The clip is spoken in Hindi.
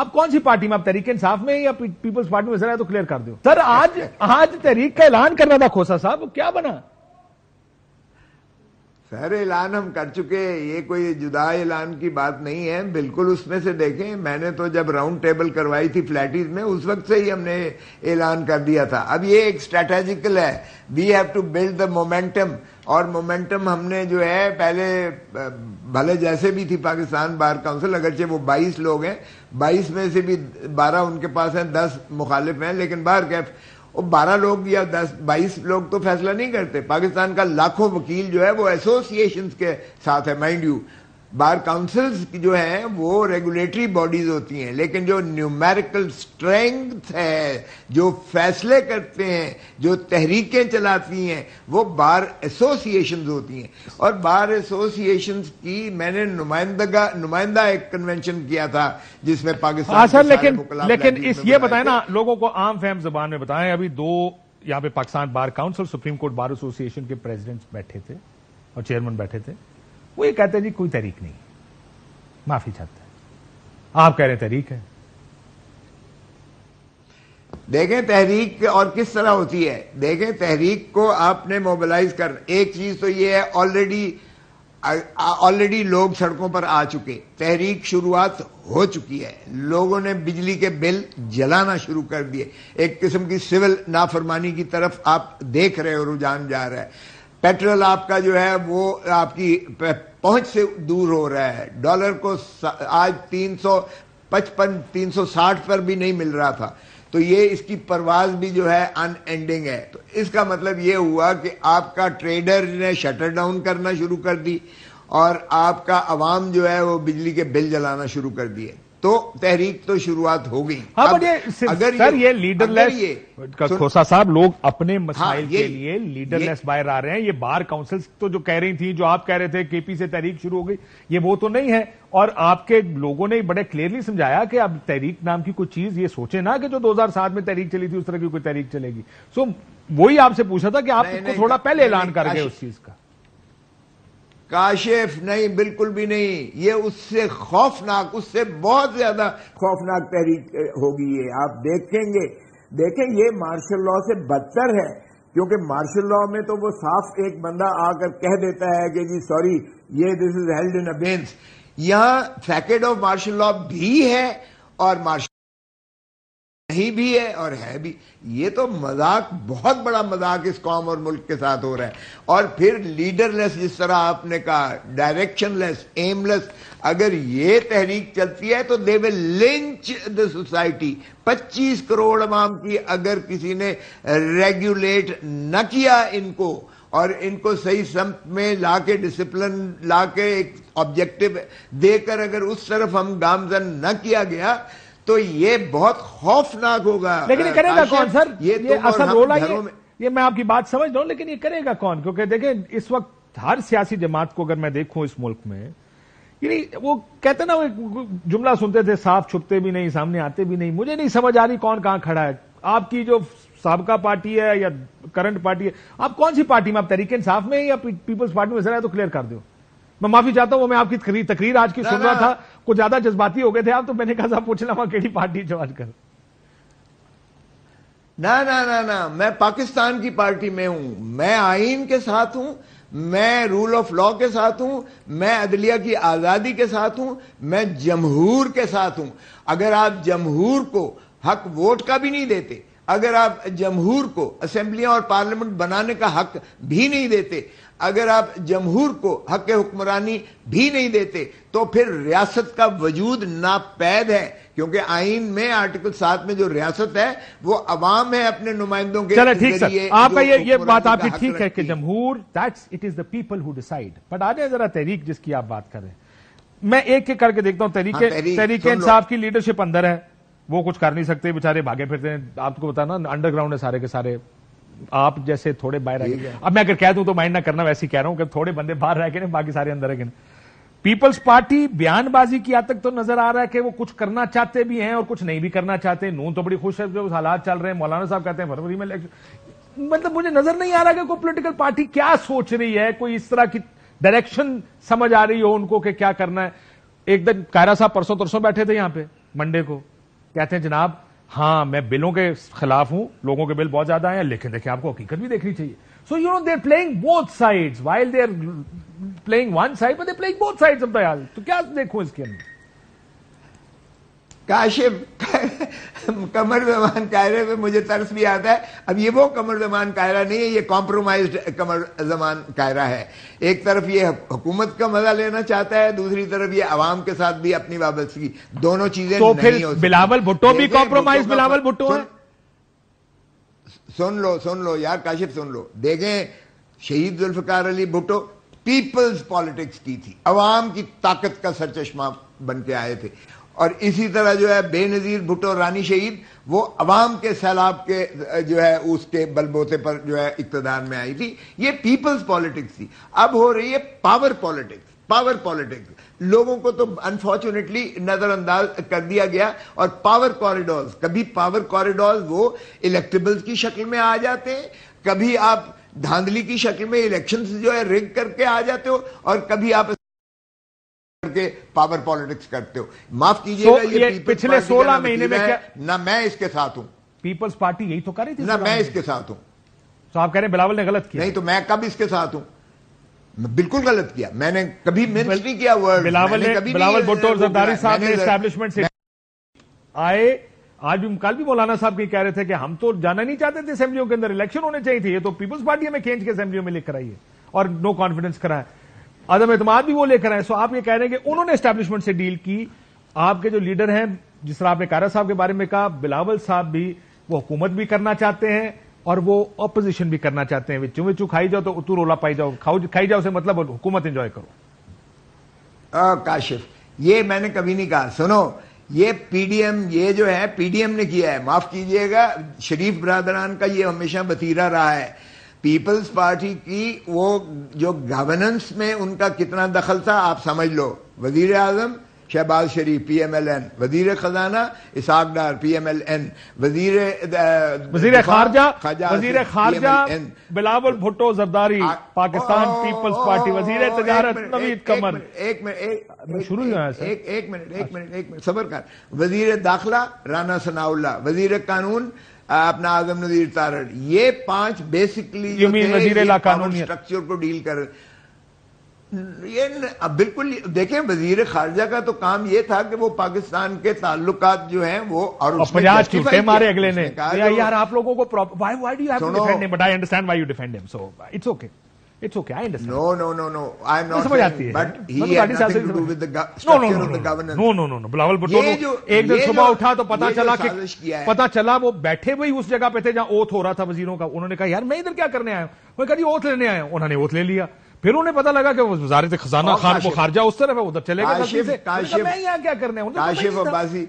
आप कौन सी पार्टी में आप तरीके इंसाफ में या पीपल्स पार्टी में जरा तो क्लियर कर दो सर आज आज तहरीक का ऐलान करना था खोसा साहब क्या बना सर ऐलान हम कर चुके ये कोई जुदा ऐलान की बात नहीं है बिल्कुल उसमें से देखें मैंने तो जब राउंड टेबल करवाई थी फ्लैटीज में उस वक्त से ही हमने ऐलान कर दिया था अब ये एक स्ट्रेटेजिकल है we have to build the momentum और मोमेंटम हमने जो है पहले भले जैसे भी थी पाकिस्तान बार काउंसिल अगरचे वो 22 लोग हैं 22 में से भी 12 उनके पास हैं 10 मुखालिफ हैं लेकिन बाहर कैफ और बारह लोग या दस बाईस लोग तो फैसला नहीं करते पाकिस्तान का लाखों वकील जो है वो एसोसिएशन के साथ है माइंड यू बार काउंसिल्स जो है वो रेगुलेटरी बॉडीज होती हैं लेकिन जो न्यूमेरिकल स्ट्रेंथ है जो फैसले करते हैं जो तहरीकें चलाती हैं वो बार एसोसिएशन होती हैं और बार एसोसिएशन की मैंने नुमाइंदगा नुमाइंदा एक कन्वेंशन किया था जिसमें पाकिस्तान हाँ सर लेकिन लेकिन इस ये बताए ना लोगों को आम फहम जबान में बताएं अभी दो यहाँ पे Pakistan bar council supreme court bar association के प्रेसिडेंट बैठे थे और चेयरमैन बैठे थे वो ये कहते हैं जी कोई तरीक नहीं माफी चाहते हैं आप कह रहे हैं है देखें तहरीक और किस तरह होती है देखें तहरीक को आपने मोबिलाइज कर एक चीज तो ये है ऑलरेडी ऑलरेडी लोग सड़कों पर आ चुके तहरीक शुरुआत हो चुकी है लोगों ने बिजली के बिल जलाना शुरू कर दिए एक किस्म की सिविल नाफरमानी की तरफ आप देख रहे हो रुझान जा रहा है पेट्रोल आपका जो है वो आपकी पहुंच से दूर हो रहा है डॉलर को आज तीन सौ पचपन तीन सौ साठ पर भी नहीं मिल रहा था तो ये इसकी परवाज भी जो है अनएंडिंग है तो इसका मतलब ये हुआ कि आपका ट्रेडर ने शटर डाउन करना शुरू कर दी और आपका आवाम जो है वो बिजली के बिल जलाना शुरू कर दिए तो तहरीक तो शुरुआत हो गई हाँ अब, ये अगर सर ये, ये लीडरलेस ये, खोसा साहब लोग अपने हाँ, मसाइल हाँ, के लिए लीडरलेस बाहर आ रहे हैं ये बार काउंसिल तो जो कह रही थी जो आप कह रहे थे केपी से तहरीक शुरू हो गई ये वो तो नहीं है और आपके लोगों ने बड़े क्लियरली समझाया कि अब तहरीक नाम की कोई चीज ये सोचे ना कि जो 2007 में तहरीक चली थी उस तरह की कोई तहरीक चलेगी सो वही आपसे पूछा था कि आप थोड़ा पहले ऐलान कर गए उस चीज का काशिफ नहीं बिल्कुल भी नहीं ये उससे खौफनाक उससे बहुत ज्यादा खौफनाक तहरीक होगी ये आप देखेंगे देखें ये मार्शल लॉ से बदतर है क्योंकि मार्शल लॉ में तो वो साफ एक बंदा आकर कह देता है कि जी सॉरी ये this is held in abeyance यहां फैकेट ऑफ मार्शल लॉ भी है और मार्शल नहीं भी है और है भी ये तो मजाक बहुत बड़ा मजाक इस कौम और मुल्क के साथ हो रहा है और फिर लीडरलेस जिस तरह आपने कहा डायरेक्शनलेस एमलेस अगर ये तहरीक चलती है तो they will lynch the society 25 crore अवाम की अगर किसी ने रेगुलेट न किया इनको और इनको सही संप में ला के डिसिप्लिन ला के एक ऑब्जेक्टिव देकर अगर उस तरफ हम गामजन न किया गया तो ये बहुत खौफनाक होगा लेकिन ये करेगा कौन सर ये, ये तो असल रोला ये, ये मैं आपकी बात समझ रहा हूं लेकिन ये करेगा कौन क्योंकि देखें इस वक्त हर सियासी जमात को अगर मैं देखूं इस मुल्क में यानी वो कहते ना वो जुमला सुनते थे साफ छुपते भी नहीं सामने आते भी नहीं मुझे नहीं समझ आ रही कौन कहां खड़ा है आपकी जो सबका पार्टी है या करंट पार्टी है आप कौन सी पार्टी में आप तरीके इंसाफ में या पीपल्स पार्टी में जरा तो क्लियर कर दो मैं माफी चाहता हूं वो मैं आपकी तकरीर आज की सुन रहा था कुछ ज्यादा जज्बाती हो गए थे आप तो मैंने कहा साहब पूछना वहां केड़ी पार्टी ज्वाइन कर ना ना ना ना मैं पाकिस्तान की पार्टी में हूं मैं आईन के साथ हूं मैं रूल ऑफ लॉ के साथ हूं मैं अदलिया की आज़ादी के साथ हूं मैं जमहूर के साथ हूं अगर आप जमहूर को हक वोट का भी नहीं देते अगर आप जमहूर को असेंबलियां और पार्लियामेंट बनाने का हक भी नहीं देते अगर आप जमहूर को हक हुक्मरानी भी नहीं देते तो फिर रियासत का वजूद नापैद है क्योंकि आइन में आर्टिकल सात में जो रियासत है वो अवाम है अपने नुमाइंदों के चलो ठीक सर आपका ये ये बात आपकी ठीक है कि जमहूर that's it is the people who decide but आ जाए जरा तहरीक जिसकी आप बात कर रहे हैं मैं एक एक करके देखता हूं हाँ, तहरीक तहरीक इंसाफ की लीडरशिप अंदर है वो कुछ कर नहीं सकते बेचारे भागे फिरते हैं आपको बताना अंडरग्राउंड है सारे के सारे आप जैसे थोड़े बाहर आए अब मैं अगर कह दूं तो माइंड ना करना वैसे ही कह रहा हूं कि थोड़े बंदे बाहर रह गए बाकी सारे अंदर रह गए पीपल्स पार्टी बयानबाजी की तक तो नजर आ रहा है कि वो कुछ करना चाहते भी हैं और कुछ नहीं भी करना चाहते नून तो बड़ी खुश है जो हालात चल रहे हैं मौलाना साहब कहते हैं फरवरी में मतलब मुझे नजर नहीं आ रहा कि कोई पोलिटिकल पार्टी क्या सोच रही है कोई इस तरह की डायरेक्शन समझ आ रही हो उनको कि क्या करना है एक दिन कायरा साहब परसों तरसों बैठे थे यहां पे मंडे को कहते हैं जनाब हाँ मैं बिलों के खिलाफ हूं लोगों के बिल बहुत ज्यादा हैं लेकिन देखिए आपको हकीकत भी देखनी चाहिए so you know they're playing both sides while they're playing one side पर प्लेइंग बोथ साइड तो क्या देखो इसके अंदर काशिफ कमर जमान कायरे पे मुझे तरस भी आता है अब ये वो कमर जमान कायरा नहीं है ये कॉम्प्रोमाइज कमर जमान कायरा है एक तरफ ये हुकूमत का मजा लेना चाहता है दूसरी तरफ ये आवाम के साथ भी अपनी की दोनों चीजें तो हो बिलावल भुट्टो भी कॉम्प्रोमाइज बिलावल भुट्टो है सुन लो सुन लो यार काशिफ सुन लो देखें शहीद जुल्फकार अली भुट्टो पीपल्स पॉलिटिक्स की थी अवाम की ताकत का सरचश्मा बन के आए थे और इसी तरह जो है बेनज़ीर भुटो रानी शहीद वो अवाम के सैलाब के जो है उसके बलबोते पर जो है इकतदार में आई थी ये पीपल्स पॉलिटिक्स थी अब हो रही है पावर पॉलिटिक्स पावर पॉलिटिक्स लोगों को तो अनफॉर्चुनेटली नजरअंदाज कर दिया गया और पावर कॉरिडोर्स कभी पावर कॉरिडोर्स वो इलेक्टेबल्स की शक्ल में आ जाते हैं कभी आप धांधली की शक्ल में इलेक्शन जो है रिग करके आ जाते हो और कभी आप करके पावर पॉलिटिक्स करते हो माफ कीजिएगा ये, पिछले सोलह महीने में ना मैं इसके साथ हूं पीपल्स पार्टी यही तो कर रही थी ना मैं इसके साथ हूं तो आप कह रहे बिलावल ने गलत किया नहीं तो मैं कब इसके साथ हूं बिल्कुल गलत किया मैंने कभी मेंशन नहीं किया वर्ड बिलावल ने कभी बिलावल भुट्टो जरदारी साहब ने एस्टेब्लिशमेंट से आए आज भी कल भी मौलाना साहब कह रहे थे कि हम तो जाना नहीं चाहते थे असेंबलियों के अंदर इलेक्शन होने चाहिए थे ये तो पीपल्स पार्टी हमें खेच के असेंबलियों में लिख है और नो कॉन्फिडेंस कराया आजम एतमाद भी वो लेकर आए सो आप ये कह रहे हैं कि उन्होंने स्टैब्लिशमेंट से डील की आपके जो लीडर हैं जिस तरह आपने कारा साहब के बारे में कहा बिलावल साहब भी वो हुकूमत भी करना चाहते हैं और वो अपोजिशन भी करना चाहते हैं चुवे चू खाई जाओ तो उतू रोला पाई जाओ खाओ खाई जाओ से मतलब हुकूमत एंजॉय करो आ, काशिफ ये मैंने कभी नहीं कहा सुनो ये पीडीएम ये जो है पीडीएम ने किया है माफ कीजिएगा शरीफ बरादरान का ये हमेशा बतीरा रहा है पीपल्स पार्टी की वो जो गवर्नेंस में उनका कितना दखल था आप समझ लो वजीर आजम Shehbaz Sharif P M L N वजीर खजाना Ishaq Dar P M L N वजीर वजीर खारजा खजा वजीर खारजा एन बिलावल भुट्टो जरदारी पाकिस्तान पीपल्स पार्टी वजीर तजारत नवीद कमर एक मिनट शुरू एक एक मिनट एक मिनट एक मिनट सबर कर वजीर दाखिला राना सनाउल्ला वजीर कानून अपना आजम नजीर तारण ये पांच बेसिकली स्ट्रक्चर को डील कर ये बिल्कुल देखें वजीर खारजा का तो काम ये था कि वो पाकिस्तान के ताल्लुक जो हैं वो और पचास मारे अगले ने यार आप लोगों को do have to defend him but I understand you defend him so it's okay it's okay I understand no no no no I am not समझ आती है. But he had nothing to do with the structure of the governance no no no no Bilawal Bhutto ने एक दिन सुबह उठा तो पता चला कि पता चला वो बैठे हुए उस जगह पे थे जहां ओथ हो रहा था वजीरों का उन्होंने कहा यार मैं इधर क्या करने आया हूं मैं कह ओथ लेने आया हूं उन्होंने ओथ ले लिया फिर उन्हें पता लगा कि वजारत खजाना खान को खारजा उस तरफ है उधर चले गए काशिफ काशिफ मैं यहां क्या करने हूं काशिफ अब्बासी